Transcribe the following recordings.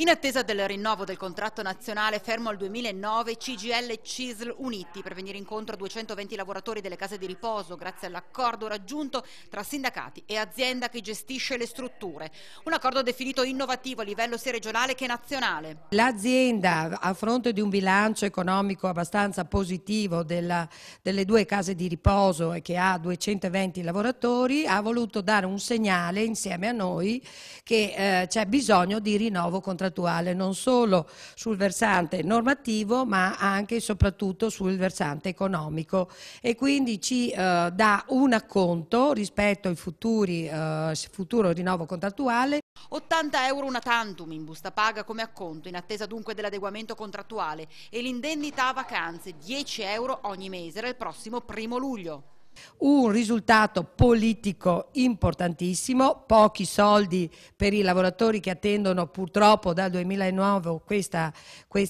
In attesa del rinnovo del contratto nazionale fermo al 2009, CGL e CISL uniti per venire incontro a 220 lavoratori delle case di riposo grazie all'accordo raggiunto tra sindacati e azienda che gestisce le strutture. Un accordo definito innovativo a livello sia regionale che nazionale. L'azienda a fronte di un bilancio economico abbastanza positivo della, delle due case di riposo e che ha 220 lavoratori ha voluto dare un segnale insieme a noi che eh, c'è bisogno di rinnovo contrattuale contrattuale non solo sul versante normativo ma anche e soprattutto sul versante economico e quindi ci eh, dà un acconto rispetto al futuri, eh, futuro rinnovo contrattuale. 80 euro una tantum in busta paga come acconto in attesa dunque dell'adeguamento contrattuale e l'indennità a vacanze 10 euro ogni mese dal prossimo primo luglio. Un risultato politico importantissimo, pochi soldi per i lavoratori che attendono purtroppo dal 2009 questo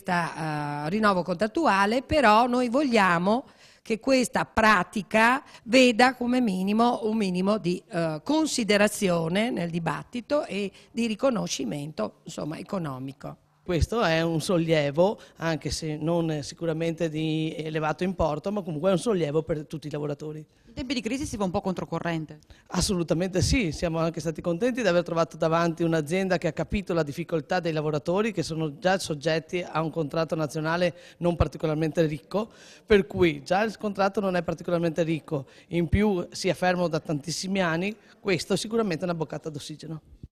uh, rinnovo contrattuale, però noi vogliamo che questa pratica veda come minimo un minimo di eh, considerazione nel dibattito e di riconoscimento insomma, economico questo è un sollievo, anche se non sicuramente di elevato importo, ma comunque è un sollievo per tutti i lavoratori. In tempi di crisi si va un po' controcorrente. Assolutamente sì, siamo anche stati contenti di aver trovato davanti un'azienda che ha capito la difficoltà dei lavoratori che sono già soggetti a un contratto nazionale non particolarmente ricco, per cui già il contratto non è particolarmente ricco, in più si è fermo da tantissimi anni, questo è sicuramente una boccata d'ossigeno.